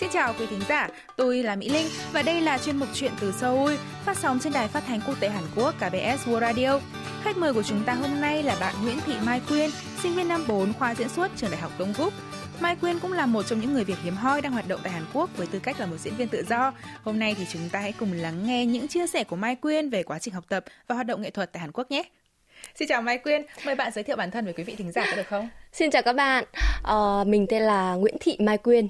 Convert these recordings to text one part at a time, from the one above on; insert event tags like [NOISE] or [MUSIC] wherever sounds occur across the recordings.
Xin chào quý thính giả, tôi là Mỹ Linh và đây là chuyên mục chuyện từ Seoul phát sóng trên đài phát thanh quốc tế Hàn Quốc KBS World Radio. Khách mời của chúng ta hôm nay là bạn Nguyễn Thị Mai Quyên, sinh viên năm 4 khoa diễn xuất trường Đại học Đông Gúc. Mai Quyên cũng là một trong những người Việt hiếm hoi đang hoạt động tại Hàn Quốc với tư cách là một diễn viên tự do. Hôm nay thì chúng ta hãy cùng lắng nghe những chia sẻ của Mai Quyên về quá trình học tập và hoạt động nghệ thuật tại Hàn Quốc nhé. Xin chào Mai Quyên, mời bạn giới thiệu bản thân với quý vị thính giả có được không? Xin chào các bạn, à, mình tên là Nguyễn Thị Mai Quyên.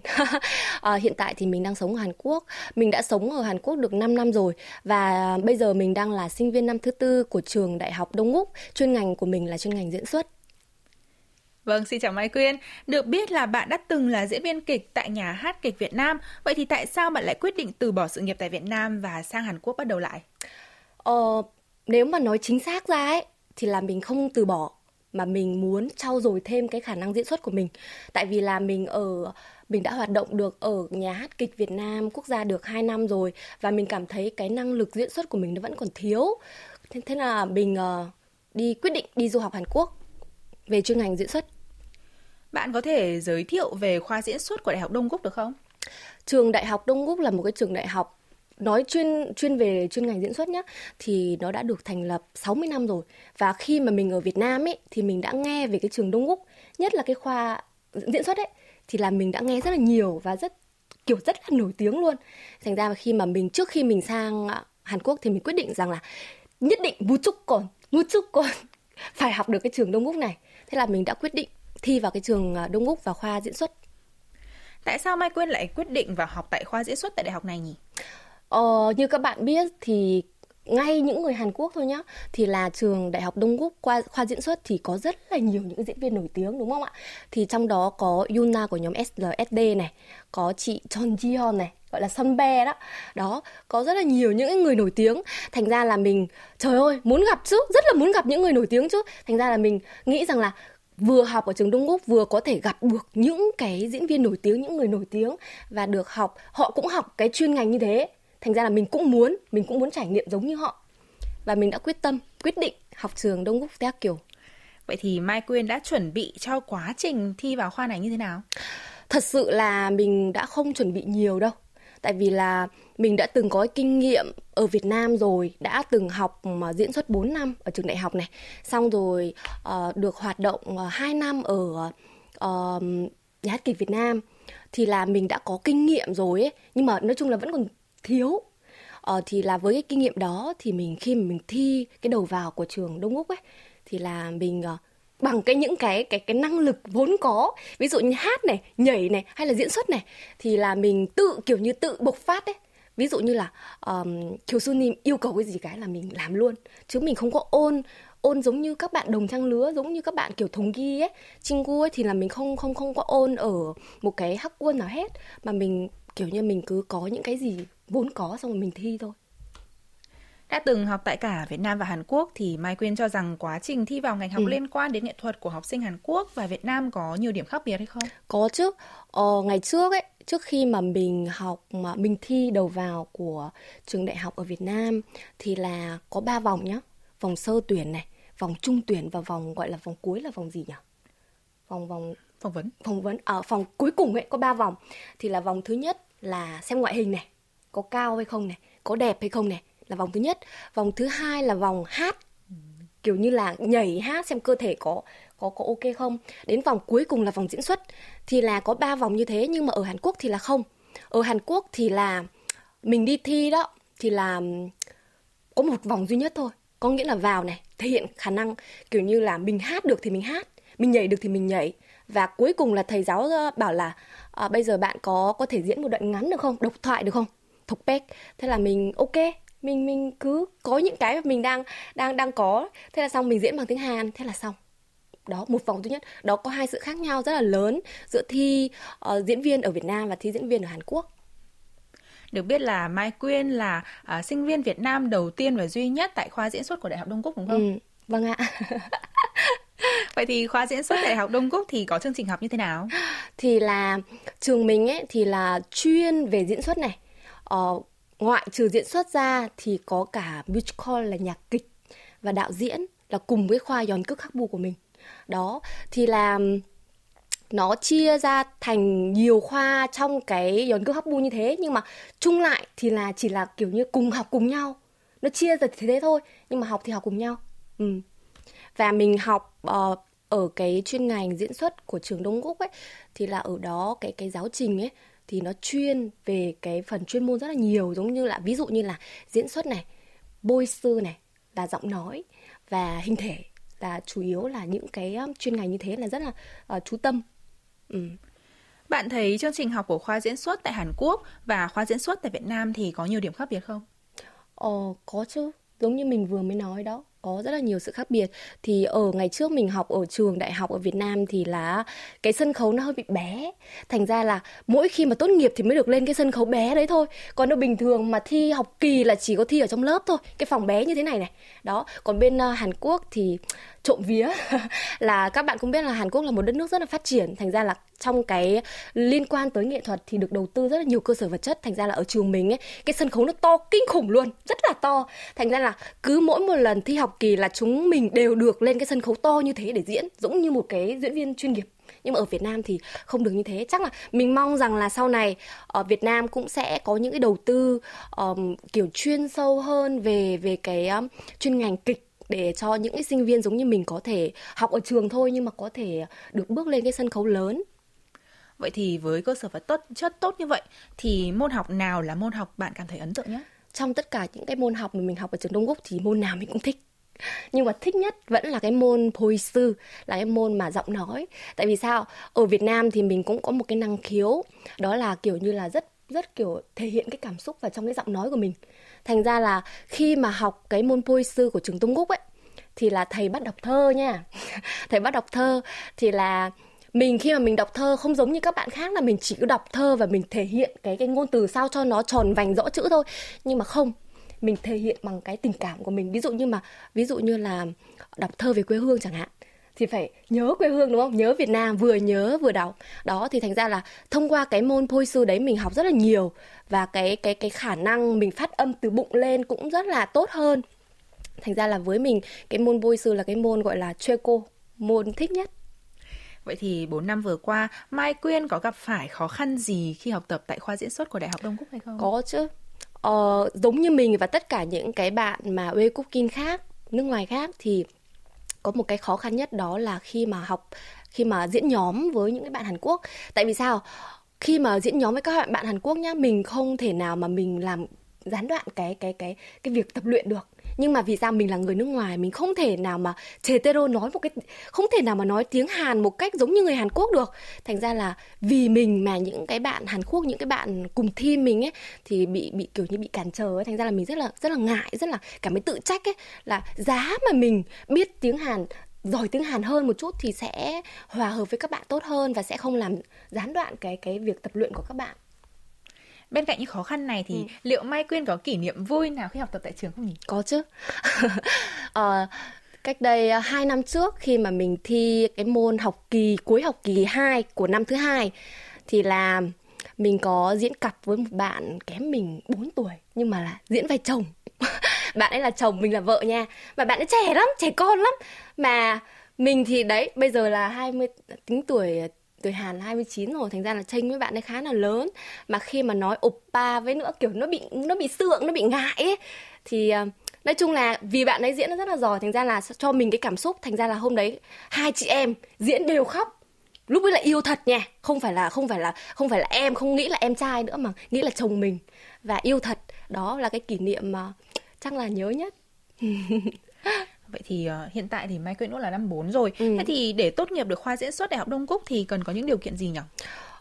à, [LAUGHS] hiện tại thì mình đang sống ở Hàn Quốc. Mình đã sống ở Hàn Quốc được 5 năm rồi và bây giờ mình đang là sinh viên năm thứ tư của trường Đại học Đông Úc. Chuyên ngành của mình là chuyên ngành diễn xuất. Vâng, xin chào Mai Quyên. Được biết là bạn đã từng là diễn viên kịch tại nhà hát kịch Việt Nam. Vậy thì tại sao bạn lại quyết định từ bỏ sự nghiệp tại Việt Nam và sang Hàn Quốc bắt đầu lại? Ờ, nếu mà nói chính xác ra ấy, thì là mình không từ bỏ mà mình muốn trau dồi thêm cái khả năng diễn xuất của mình tại vì là mình ở mình đã hoạt động được ở nhà hát kịch Việt Nam quốc gia được 2 năm rồi và mình cảm thấy cái năng lực diễn xuất của mình nó vẫn còn thiếu thế, thế là mình uh, đi quyết định đi du học Hàn Quốc về chuyên ngành diễn xuất bạn có thể giới thiệu về khoa diễn xuất của Đại học Đông Quốc được không? Trường Đại học Đông Quốc là một cái trường đại học nói chuyên chuyên về chuyên ngành diễn xuất nhé thì nó đã được thành lập 60 năm rồi và khi mà mình ở Việt Nam ấy thì mình đã nghe về cái trường Đông Úc nhất là cái khoa diễn xuất ấy thì là mình đã nghe rất là nhiều và rất kiểu rất là nổi tiếng luôn thành ra khi mà mình trước khi mình sang à, Hàn Quốc thì mình quyết định rằng là nhất định bú chúc còn bú chúc còn [LAUGHS] phải học được cái trường Đông Úc này thế là mình đã quyết định thi vào cái trường à, Đông Úc và khoa diễn xuất Tại sao Mai Quyên lại quyết định vào học tại khoa diễn xuất tại đại học này nhỉ? Ờ, như các bạn biết thì ngay những người Hàn Quốc thôi nhá thì là trường Đại học Đông Quốc qua khoa diễn xuất thì có rất là nhiều những diễn viên nổi tiếng đúng không ạ? Thì trong đó có Yuna của nhóm SLSD này, có chị Chon Ji Hyun này, gọi là Son đó. Đó, có rất là nhiều những người nổi tiếng. Thành ra là mình trời ơi, muốn gặp chứ, rất là muốn gặp những người nổi tiếng chứ. Thành ra là mình nghĩ rằng là vừa học ở trường Đông Quốc vừa có thể gặp được những cái diễn viên nổi tiếng, những người nổi tiếng và được học họ cũng học cái chuyên ngành như thế thành ra là mình cũng muốn mình cũng muốn trải nghiệm giống như họ và mình đã quyết tâm quyết định học trường Đông Quốc Tế Kiều vậy thì Mai Quyên đã chuẩn bị cho quá trình thi vào khoa này như thế nào thật sự là mình đã không chuẩn bị nhiều đâu tại vì là mình đã từng có kinh nghiệm ở Việt Nam rồi đã từng học mà diễn xuất 4 năm ở trường đại học này xong rồi uh, được hoạt động uh, ờ, 2 năm ở uh, nhà hát kịch Việt Nam thì là mình đã có kinh nghiệm rồi ấy nhưng mà nói chung là vẫn còn thiếu ờ, thì là với cái kinh nghiệm đó thì mình khi mà mình thi cái đầu vào của trường Đông Úc ấy thì là mình uh, bằng cái những cái cái cái năng lực vốn có ví dụ như hát này nhảy này hay là diễn xuất này thì là mình tự kiểu như tự bộc phát đấy ví dụ như là um, Kiều Sunim yêu cầu cái gì cái là mình làm luôn chứ mình không có ôn ôn giống như các bạn đồng trang lứa giống như các bạn kiểu thống ghi ấy chinh ấy thì là mình không không không có ôn ở một cái hắc quân nào hết mà mình kiểu như mình cứ có những cái gì vốn có xong rồi mình thi thôi đã từng học tại cả Việt Nam và Hàn Quốc thì Mai Quyên cho rằng quá trình thi vào ngành học ừ. liên quan đến nghệ thuật của học sinh Hàn Quốc và Việt Nam có nhiều điểm khác biệt hay không? Có chứ. Ờ, ngày trước ấy, trước khi mà mình học mà mình thi đầu vào của trường đại học ở Việt Nam thì là có 3 vòng nhá. Vòng sơ tuyển này, vòng trung tuyển và vòng gọi là vòng cuối là vòng gì nhỉ? Vòng vòng phỏng vấn phỏng vấn ở ờ, phòng cuối cùng ấy có 3 vòng thì là vòng thứ nhất là xem ngoại hình này có cao hay không này có đẹp hay không này là vòng thứ nhất vòng thứ hai là vòng hát kiểu như là nhảy hát xem cơ thể có có có ok không đến vòng cuối cùng là vòng diễn xuất thì là có 3 vòng như thế nhưng mà ở Hàn Quốc thì là không ở Hàn Quốc thì là mình đi thi đó thì là có một vòng duy nhất thôi có nghĩa là vào này thể hiện khả năng kiểu như là mình hát được thì mình hát mình nhảy được thì mình nhảy và cuối cùng là thầy giáo ờ, bảo là à, bây giờ bạn có có thể diễn một đoạn ngắn được không độc thoại được không thục pek thế là mình ok mình mình cứ có những cái mà mình đang đang đang có thế là xong mình diễn bằng tiếng hàn thế là xong đó một vòng thứ nhất đó có hai sự khác nhau rất là lớn giữa thi uh, diễn viên ở Việt Nam và thi diễn viên ở Hàn Quốc được biết là Mai Quyên là uh, sinh viên Việt Nam đầu tiên và duy nhất tại khoa diễn xuất của Đại học Đông Quốc đúng không? Ừ, vâng ạ. [LAUGHS] Vậy thì khoa diễn xuất Đại học Đông Quốc thì có chương trình học như thế nào? Thì là trường mình ấy thì là chuyên về diễn xuất này. Ờ, ngoại trừ diễn xuất ra thì có cả musical là nhạc kịch và đạo diễn là cùng với khoa giòn cước khắc bù của mình. Đó thì là nó chia ra thành nhiều khoa trong cái giòn cước hấp bu như thế nhưng mà chung lại thì là chỉ là kiểu như cùng học cùng nhau nó chia ra thế thế thôi nhưng mà học thì học cùng nhau ừ và mình học uh, ở cái chuyên ngành diễn xuất của trường Đông Quốc ấy thì là ở đó cái cái giáo trình ấy thì nó chuyên về cái phần chuyên môn rất là nhiều giống như là ví dụ như là diễn xuất này, bôi sư này là giọng nói và hình thể là chủ yếu là những cái chuyên ngành như thế là rất là uh, chú tâm. Ừ. Bạn thấy chương trình học của khoa diễn xuất tại Hàn Quốc và khoa diễn xuất tại Việt Nam thì có nhiều điểm khác biệt không? Ờ, có chứ. Giống như mình vừa mới nói đó, có rất là nhiều sự khác biệt thì ở ngày trước mình học ở trường đại học ở Việt Nam thì là cái sân khấu nó hơi bị bé thành ra là mỗi khi mà tốt nghiệp thì mới được lên cái sân khấu bé đấy thôi còn nó bình thường mà thi học kỳ là chỉ có thi ở trong lớp thôi cái phòng bé như thế này này đó còn bên ờ, Hàn Quốc thì trộm vía [LAUGHS] là các bạn cũng biết là Hàn Quốc là một đất nước rất là phát triển thành ra là trong cái liên quan tới nghệ thuật thì được đầu tư rất là nhiều cơ sở vật chất thành ra là ở trường mình ấy cái sân khấu nó to kinh khủng luôn rất là to thành ra là cứ mỗi một lần thi học kỳ là chúng mình đều được lên cái sân khấu to như thế để diễn dũng như một cái diễn viên chuyên nghiệp nhưng mà ở Việt Nam thì không được như thế chắc là mình mong rằng là sau này ở ờ, Việt Nam cũng sẽ có những cái đầu tư um, kiểu chuyên sâu hơn về về cái um, chuyên ngành kịch để cho những cái sinh viên giống như mình có thể học ở trường thôi nhưng mà có thể được bước lên cái sân khấu lớn vậy thì với cơ sở vật tốt chất tốt như vậy thì môn học nào là môn học bạn cảm thấy ấn tượng nhất trong tất cả những cái môn học mà mình học ở trường Đông Quốc thì môn nào mình cũng thích nhưng mà thích nhất vẫn là cái môn hồi sư là cái môn mà giọng nói tại vì sao ở Việt Nam thì mình cũng có một cái năng khiếu đó là kiểu như là rất rất kiểu thể hiện cái cảm xúc vào trong cái giọng nói của mình thành ra là khi mà học cái môn sư của trường Tung Cúc ấy thì là thầy bắt đọc thơ nha [LAUGHS] thầy bắt đọc thơ thì là mình khi mà mình đọc thơ không giống như các bạn khác là mình chỉ cứ đọc thơ và mình thể hiện cái cái ngôn từ sao cho nó tròn vành rõ chữ thôi nhưng mà không mình thể hiện bằng cái tình cảm của mình ví dụ như mà ví dụ như là đọc thơ về quê hương chẳng hạn thì phải nhớ quê hương đúng không nhớ Việt Nam vừa nhớ vừa đọc đó thì thành ra là thông qua cái môn thôi sư đấy mình học rất là nhiều và cái cái cái khả năng mình phát âm từ bụng lên cũng rất là tốt hơn thành ra là với mình cái môn bôi sư là cái môn gọi là chơi cô môn thích nhất Vậy thì 4 năm vừa qua, Mai Quyên có gặp phải khó khăn gì khi học tập tại khoa diễn xuất của Đại học Đông Cúc hay không? Có chứ. Ờ, giống như mình và tất cả những cái bạn mà quê Cúc Kin khác, nước ngoài khác thì có một cái khó khăn nhất đó là khi mà học khi mà diễn nhóm với những cái bạn Hàn Quốc tại vì sao khi mà diễn nhóm với các bạn Hàn Quốc nhá mình không thể nào mà mình làm gián đoạn cái cái cái cái việc tập luyện được nhưng mà vì sao mình là người nước ngoài mình không thể nào mà chế tero nói một cái không thể nào mà nói tiếng Hàn một cách giống như người Hàn Quốc được thành ra là vì mình mà những cái bạn Hàn Quốc những cái bạn cùng team mình ấy thì bị bị kiểu như bị cản trở ấy. thành ra là mình rất là rất là ngại rất là cảm thấy tự trách ấy là giá mà mình biết tiếng Hàn giỏi tiếng Hàn hơn một chút thì sẽ hòa hợp với các bạn tốt hơn và sẽ không làm gián đoạn cái cái việc tập luyện của các bạn bên cạnh những khó khăn này thì ừ. liệu Mai Quyên có kỷ niệm vui nào khi học tập tại trường không nhỉ? Có chứ. [LAUGHS] ờ, cách đây 2 ờ, năm trước khi mà mình thi cái môn học kỳ cuối học kỳ 2 của năm thứ hai thì là mình có diễn cặp với một bạn kém mình 4 tuổi nhưng mà là diễn vai chồng. [LAUGHS] bạn ấy là chồng mình là vợ nha. Mà bạn ấy trẻ lắm, trẻ con lắm mà mình thì đấy bây giờ là 20 tính tuổi tuổi Hàn 29 rồi thành ra là tranh với bạn ấy khá là lớn mà khi mà nói oppa với nữa kiểu nó bị nó bị sượng nó bị ngại ấy thì ờ, nói chung là vì bạn ấy diễn rất là giỏi thành ra là cho mình cái cảm xúc thành ra là hôm đấy hai chị em diễn đều khóc lúc ấy là yêu thật nha không phải là không phải là không phải là em không nghĩ là em trai nữa mà nghĩ là chồng mình và yêu thật đó là cái kỷ niệm mà chắc là nhớ nhất [LAUGHS] Vậy thì uh, hiện tại thì Mai Quyên cũng là năm 4 rồi. Ừ. Thế thì để tốt nghiệp được khoa diễn xuất Đại học Đông Cúc thì cần có những điều kiện gì nhỉ?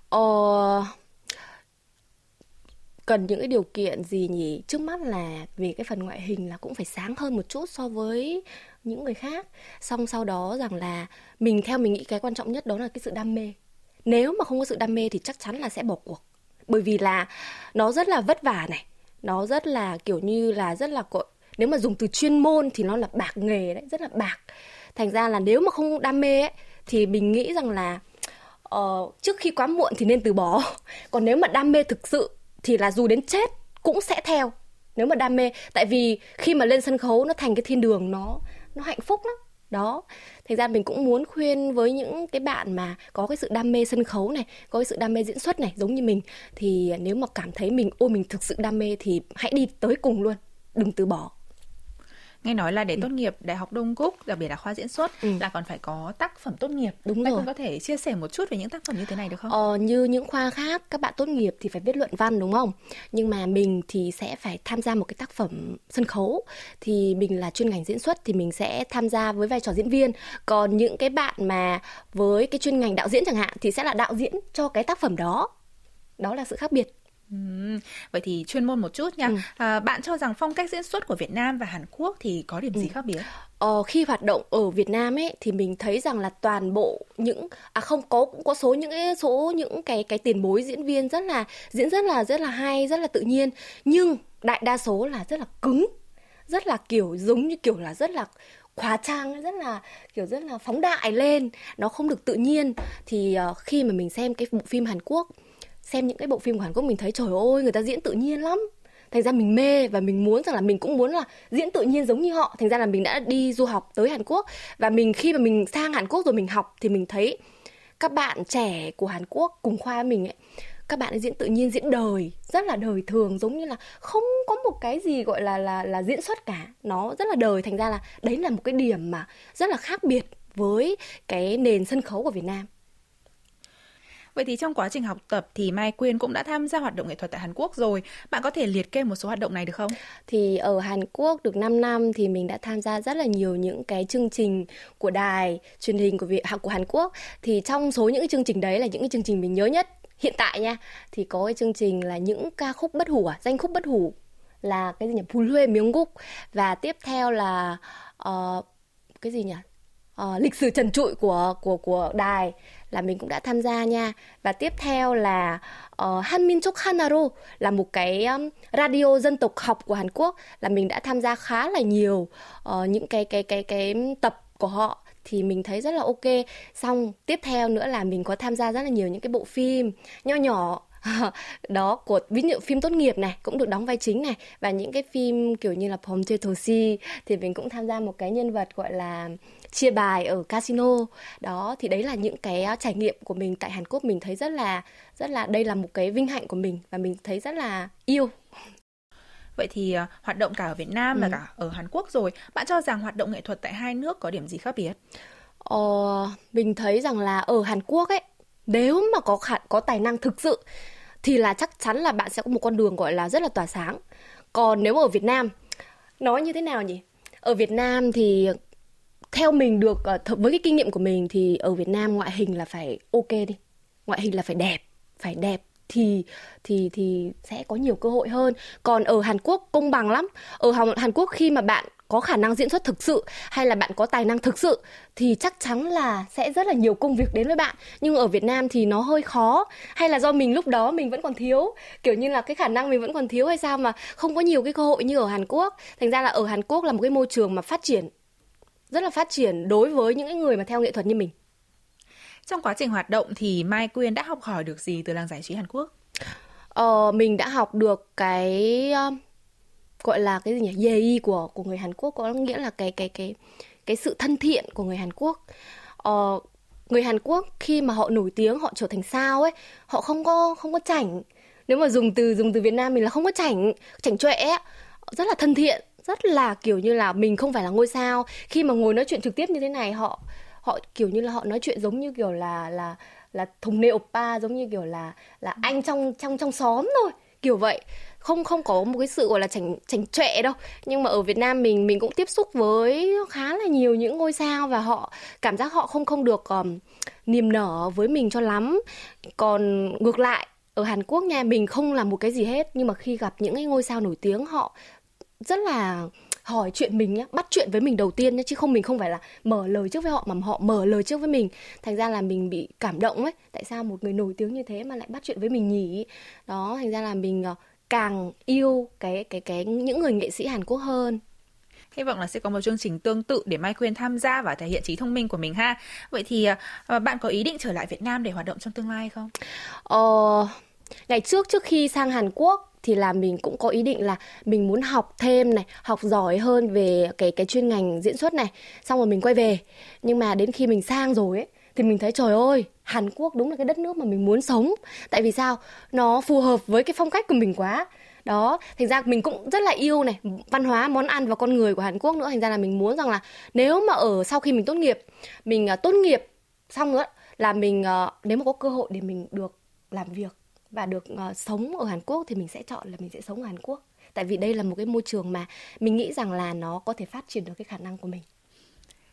Ờ cần những cái điều kiện gì nhỉ trước mắt là về cái phần ngoại hình là cũng phải sáng hơn một chút so với những người khác xong sau đó rằng là mình theo mình nghĩ cái quan trọng nhất đó là cái sự đam mê nếu mà không có sự đam mê thì chắc chắn là sẽ bỏ cuộc bởi vì là nó rất là vất vả này nó rất là kiểu như là rất là nếu mà dùng từ chuyên môn thì nó là bạc nghề đấy rất là bạc thành ra là nếu mà không đam mê ấy, thì mình nghĩ rằng là uh, trước khi quá muộn thì nên từ bỏ [LAUGHS] còn nếu mà đam mê thực sự thì là dù đến chết cũng sẽ theo nếu mà đam mê tại vì khi mà lên sân khấu nó thành cái thiên đường nó nó hạnh phúc lắm đó thành ra mình cũng muốn khuyên với những cái bạn mà có cái sự đam mê sân khấu này có cái sự đam mê diễn xuất này giống như mình thì nếu mà cảm thấy mình ôi mình thực sự đam mê thì hãy đi tới cùng luôn đừng từ bỏ nghe nói là để ừ. tốt nghiệp đại học Đông Cúc đặc biệt là khoa diễn xuất ừ. là còn phải có tác phẩm tốt nghiệp đúng Bác rồi có thể chia sẻ một chút về những tác phẩm như thế này được không ờ, như những khoa khác các bạn tốt nghiệp thì phải viết luận văn đúng không nhưng mà mình thì sẽ phải tham gia một cái tác phẩm sân khấu thì mình là chuyên ngành diễn xuất thì mình sẽ tham gia với vai trò diễn viên còn những cái bạn mà với cái chuyên ngành đạo diễn chẳng hạn thì sẽ là đạo diễn cho cái tác phẩm đó đó là sự khác biệt vậy thì chuyên môn một chút nha. Ừ. À, bạn cho rằng phong cách diễn xuất của Việt Nam và Hàn Quốc thì có điểm ừ. gì khác biệt? Ờ, khi hoạt động ở Việt Nam ấy thì mình thấy rằng là toàn bộ những à không có cũng có số những số những cái cái tiền bối diễn viên rất là diễn rất là rất là hay rất là tự nhiên nhưng đại đa số là rất là cứng rất là kiểu giống như kiểu là rất là khóa trang rất là kiểu rất là phóng đại lên nó không được tự nhiên thì uh, khi mà mình xem cái bộ phim Hàn Quốc xem những cái bộ phim của Hàn Quốc mình thấy trời ơi người ta diễn tự nhiên lắm thành ra mình mê và mình muốn rằng là mình cũng muốn là diễn tự nhiên giống như họ thành ra là mình đã đi du học tới Hàn Quốc và mình khi mà mình sang Hàn Quốc rồi mình học thì mình thấy các bạn trẻ của Hàn Quốc cùng khoa mình ấy các bạn ấy diễn tự nhiên diễn đời rất là đời thường giống như là không có một cái gì gọi là là là diễn xuất cả nó rất là đời thành ra là đấy là một cái điểm mà rất là khác biệt với cái nền sân khấu của Việt Nam Vậy thì trong quá trình học tập thì Mai Quyên cũng đã tham gia hoạt động nghệ thuật tại Hàn Quốc rồi. Bạn có thể liệt kê một số hoạt động này được không? Thì ở Hàn Quốc được 5 năm thì mình đã tham gia rất là nhiều những cái chương trình của đài truyền hình của Việt học của Hàn Quốc. Thì trong số những cái chương trình đấy là những cái chương trình mình nhớ nhất hiện tại nha thì có cái chương trình là những ca khúc bất hủ à danh khúc bất hủ là cái gì nhỉ Pulhue miếng gúc và tiếp theo là uh, cái gì nhỉ uh, lịch sử trần trụi của của của đài là mình cũng đã tham gia nha. Và tiếp theo là uh, ờ, Hanmin Chok Hanaro là một cái um, radio dân tộc học của Hàn Quốc là mình đã tham gia khá là nhiều uh, những cái cái cái cái tập của họ thì mình thấy rất là ok. Xong tiếp theo nữa là mình có tham gia rất là nhiều những cái bộ phim nho nhỏ [LAUGHS] đó của ví dụ phim tốt nghiệp này cũng được đóng vai chính này và những cái phim kiểu như là phòng chơi thổ Si thì mình cũng tham gia một cái nhân vật gọi là chia bài ở casino đó thì đấy là những cái à, trải nghiệm của mình tại Hàn Quốc mình thấy rất là rất là đây là một cái vinh hạnh của mình và mình thấy rất là yêu Vậy thì à, hoạt động cả ở Việt Nam ừ. và cả ở Hàn Quốc rồi, bạn cho rằng hoạt động nghệ thuật tại hai nước có điểm gì khác biệt? Ờ, mình thấy rằng là ở Hàn Quốc ấy nếu mà có khả có tài năng thực sự thì là chắc chắn là bạn sẽ có một con đường gọi là rất là tỏa sáng còn nếu ở Việt Nam nói như thế nào nhỉ ở Việt Nam thì theo mình được ờ, với cái kinh nghiệm của mình thì ở Việt Nam ngoại hình là phải ok đi ngoại hình là phải đẹp phải đẹp thì thì thì sẽ có nhiều cơ hội hơn còn ở Hàn Quốc công bằng lắm ở Hàn Quốc khi mà bạn có khả năng diễn xuất thực sự hay là bạn có tài năng thực sự thì chắc chắn là sẽ rất là nhiều công việc đến với bạn nhưng ở Việt Nam thì nó hơi khó hay là do mình lúc đó mình vẫn còn thiếu kiểu như là cái khả năng mình vẫn còn thiếu hay sao mà không có nhiều cái cơ hội như ở Hàn Quốc thành ra là ở Hàn Quốc là một cái môi trường mà phát triển rất là phát triển đối với những người mà theo nghệ thuật như mình trong quá trình hoạt động thì Mai Quyên đã học hỏi được gì từ làng giải trí Hàn Quốc? Ờ, mình đã học được cái gọi là cái gì nhỉ dei của của người Hàn Quốc có nghĩa là cái cái cái cái sự thân thiện của người Hàn Quốc ờ, người Hàn Quốc khi mà họ nổi tiếng họ trở thành sao ấy họ không có không có chảnh nếu mà dùng từ dùng từ Việt Nam mình là không có chảnh chảnh chọe rất là thân thiện rất là kiểu như là mình không phải là ngôi sao khi mà ngồi nói chuyện trực tiếp như thế này họ họ kiểu như là họ nói chuyện giống như kiểu là là là thùng nê oppa giống như kiểu là là anh trong trong trong xóm thôi kiểu vậy không không có một cái sự gọi là chảnh chảnh trệ đâu nhưng mà ở Việt Nam mình mình cũng tiếp xúc với khá là nhiều những ngôi sao và họ cảm giác họ không không được um, niềm nở với mình cho lắm còn ngược lại ở Hàn Quốc nha mình không làm một cái gì hết nhưng mà khi gặp những cái ngôi sao nổi tiếng họ rất là hỏi chuyện mình nhá bắt chuyện với mình đầu tiên nhá chứ không mình không phải là mở lời trước với họ mà họ mở lời trước với mình thành ra là mình bị cảm động ấy tại sao một người nổi tiếng như thế mà lại bắt chuyện với mình nhỉ đó thành ra là mình ờ, càng yêu cái cái cái những người nghệ sĩ Hàn Quốc hơn hy vọng là sẽ có một chương trình tương tự để Mai Quyên tham gia và thể hiện trí thông minh của mình ha. Vậy thì ờ, ờ, bạn có ý định trở lại Việt Nam để hoạt động trong tương lai không? Ờ, ngày trước trước khi sang Hàn Quốc thì là mình cũng có ý định là mình muốn học thêm này học giỏi hơn về cái cái chuyên ngành diễn xuất này xong rồi mình quay về nhưng mà đến khi mình sang rồi ấy thì mình thấy trời ơi Hàn Quốc đúng là cái đất nước mà mình muốn sống tại vì sao nó phù hợp với cái phong cách của mình quá đó thành ra mình cũng rất là yêu này văn hóa món ăn và con người của Hàn Quốc nữa thành ra là mình muốn rằng là nếu mà ở sau khi mình tốt nghiệp mình à, tốt nghiệp xong nữa là mình à, nếu mà có cơ hội để mình được làm việc và được uh, sống ở Hàn Quốc thì mình sẽ chọn là mình sẽ sống ở Hàn Quốc tại vì đây là một cái môi trường mà mình nghĩ rằng là nó có thể phát triển được cái khả năng của mình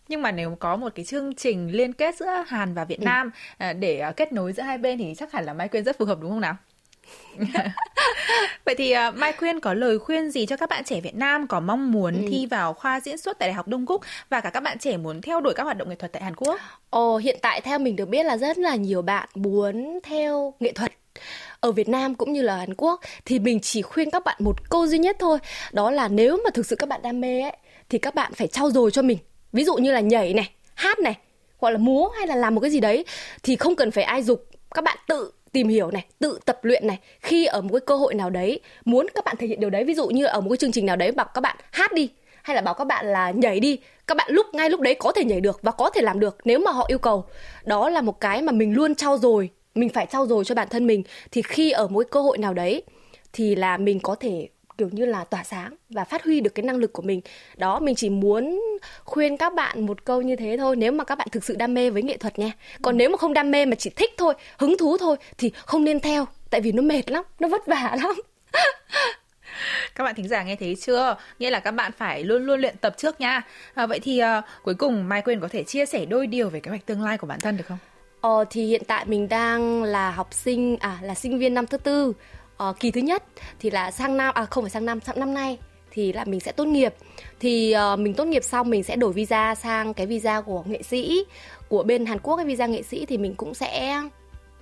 nhưng mà nếu có một cái chương trình liên kết giữa Hàn và Việt ừ. Nam ờ, để ờ, kết nối giữa hai bên thì chắc hẳn là Mai Quyên rất phù hợp đúng không nào? [LAUGHS] Vậy thì uh, Mai Quyên có lời khuyên gì cho các bạn trẻ Việt Nam có mong muốn ừ. thi vào khoa diễn xuất tại Đại học Đông Quốc và cả các bạn trẻ muốn theo đuổi các hoạt động nghệ thuật tại Hàn Quốc? Ồ, hiện tại theo mình được biết là rất là nhiều bạn muốn theo nghệ thuật ở Việt Nam cũng như là Hàn Quốc thì mình chỉ khuyên các bạn một câu duy nhất thôi đó là nếu mà thực sự các bạn đam mê ấy thì các bạn phải trau dồi cho mình ví dụ như là nhảy này hát này hoặc là múa hay là làm một cái gì đấy thì không cần phải ai dục các bạn tự tìm hiểu này, tự tập luyện này khi ở một cái cơ hội nào đấy muốn các bạn thể hiện điều đấy ví dụ như ở một cái chương trình nào đấy bảo các bạn hát đi hay là bảo các bạn là nhảy đi các bạn lúc ngay lúc đấy có thể nhảy được và có thể làm được nếu mà họ yêu cầu đó là một cái mà mình luôn trau dồi mình phải trau dồi cho bản thân mình thì khi ở mỗi cơ hội nào đấy thì là mình có thể kiểu như là tỏa sáng và phát huy được cái năng lực của mình đó mình chỉ muốn khuyên các bạn một câu như thế thôi nếu mà các bạn thực sự đam mê với nghệ thuật nha còn nếu mà không đam mê mà chỉ thích thôi hứng thú thôi thì không nên theo tại vì nó mệt lắm nó vất vả [LAUGHS] lắm các bạn thính giả nghe thấy chưa nghĩa là các bạn phải luôn luôn luyện tập trước nha à, vậy thì uh, cuối cùng mai quên có thể chia sẻ đôi điều về kế hoạch tương lai của bản thân được không Ờ, thì hiện tại mình đang là học sinh à là sinh viên năm thứ tư ờ, kỳ thứ nhất thì là sang năm à không phải sang năm sang năm nay thì là mình sẽ tốt nghiệp thì uh, mình tốt nghiệp xong mình sẽ đổi visa sang cái visa của nghệ sĩ của bên Hàn Quốc cái visa nghệ sĩ thì mình cũng sẽ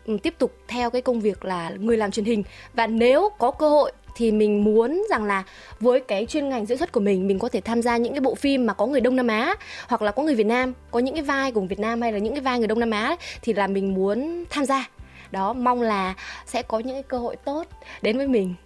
ừ, tiếp tục theo cái công việc là người làm truyền hình và nếu có cơ hội thì mình muốn rằng là với cái chuyên ngành diễn xuất của mình mình có thể tham gia những cái bộ phim mà có người Đông Nam Á hoặc là có người Việt Nam có những cái vai cùng Việt Nam hay là những cái vai người Đông Nam Á thì là mình muốn tham gia đó mong là sẽ có những cái cơ hội tốt đến với mình